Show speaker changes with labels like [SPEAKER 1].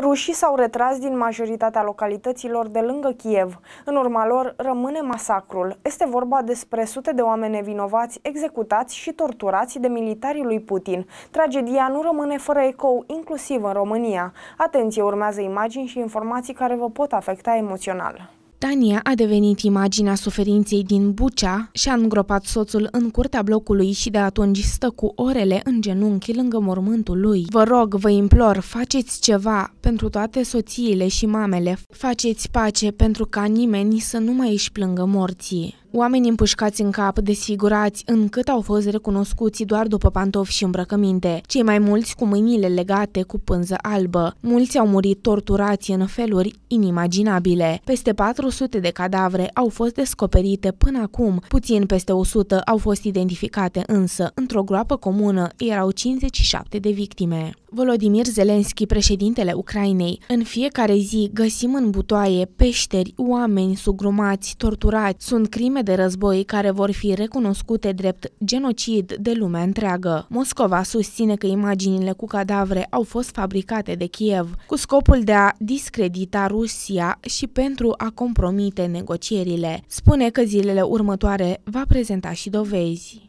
[SPEAKER 1] Rușii s-au retras din majoritatea localităților de lângă Kiev. În urma lor rămâne masacrul. Este vorba despre sute de oameni nevinovați executați și torturați de militarii lui Putin. Tragedia nu rămâne fără ecou, inclusiv în România. Atenție, urmează imagini și informații care vă pot afecta emoțional.
[SPEAKER 2] Tania a devenit imaginea suferinței din Bucea și-a îngropat soțul în curtea blocului și de atunci stă cu orele în genunchi lângă mormântul lui. Vă rog, vă implor, faceți ceva pentru toate soțiile și mamele. Faceți pace pentru ca nimeni să nu mai își plângă morții. Oameni împușcați în cap, desfigurați, încât au fost recunoscuți doar după pantofi și îmbrăcăminte, cei mai mulți cu mâinile legate cu pânză albă. Mulți au murit torturați în feluri inimaginabile. Peste 400 de cadavre au fost descoperite până acum, puțin peste 100 au fost identificate însă, într-o groapă comună erau 57 de victime. Volodimir Zelenski, președintele Ucrainei, în fiecare zi găsim în butoaie peșteri, oameni sugrumați, torturați, sunt crime de război care vor fi recunoscute drept genocid de lumea întreagă. Moscova susține că imaginile cu cadavre au fost fabricate de Kiev cu scopul de a discredita Rusia și pentru a compromite negocierile. Spune că zilele următoare va prezenta și dovezi.